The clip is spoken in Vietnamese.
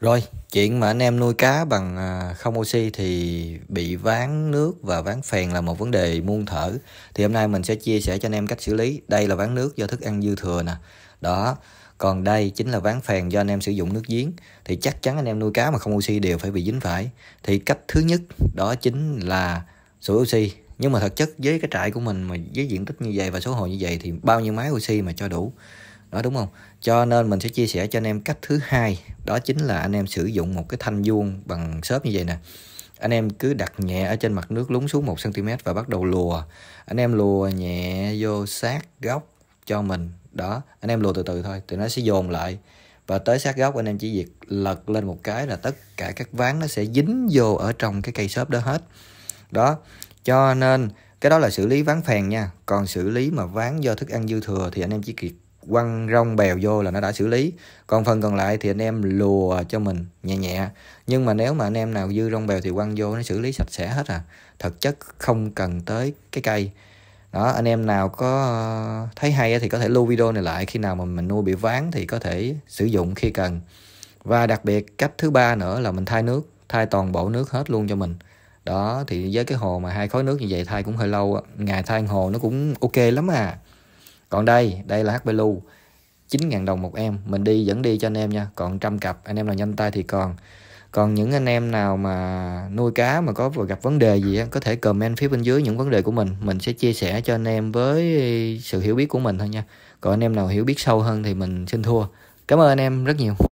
Rồi, chuyện mà anh em nuôi cá bằng à, không oxy thì bị ván nước và ván phèn là một vấn đề muôn thở. Thì hôm nay mình sẽ chia sẻ cho anh em cách xử lý. Đây là ván nước do thức ăn dư thừa nè. Đó, còn đây chính là ván phèn do anh em sử dụng nước giếng. Thì chắc chắn anh em nuôi cá mà không oxy đều phải bị dính phải. Thì cách thứ nhất đó chính là sủi oxy. Nhưng mà thật chất với cái trại của mình mà với diện tích như vậy và số hồ như vậy thì bao nhiêu máy oxy mà cho đủ đó đúng không cho nên mình sẽ chia sẻ cho anh em cách thứ hai đó chính là anh em sử dụng một cái thanh vuông bằng xốp như vậy nè anh em cứ đặt nhẹ ở trên mặt nước lún xuống 1 cm và bắt đầu lùa anh em lùa nhẹ vô sát góc cho mình đó anh em lùa từ từ thôi thì nó sẽ dồn lại và tới sát góc anh em chỉ việc lật lên một cái là tất cả các ván nó sẽ dính vô ở trong cái cây xốp đó hết đó cho nên cái đó là xử lý ván phèn nha còn xử lý mà ván do thức ăn dư thừa thì anh em chỉ việc quăng rong bèo vô là nó đã xử lý còn phần còn lại thì anh em lùa cho mình nhẹ nhẹ nhưng mà nếu mà anh em nào dư rong bèo thì quăng vô nó xử lý sạch sẽ hết à thực chất không cần tới cái cây đó anh em nào có ờ, thấy hay thì có thể lưu video này lại khi nào mà mình nuôi bị ván thì có thể sử dụng khi cần và đặc biệt cách thứ ba nữa là mình thay nước thay toàn bộ nước hết luôn cho mình đó thì với cái hồ mà hai khối nước như vậy thay cũng hơi lâu ngày thay hồ nó cũng ok lắm à còn đây đây là HP Blue 9.000 đồng một em mình đi dẫn đi cho anh em nha còn trăm cặp anh em nào nhanh tay thì còn còn những anh em nào mà nuôi cá mà có gặp vấn đề gì có thể comment phía bên dưới những vấn đề của mình mình sẽ chia sẻ cho anh em với sự hiểu biết của mình thôi nha còn anh em nào hiểu biết sâu hơn thì mình xin thua cảm ơn anh em rất nhiều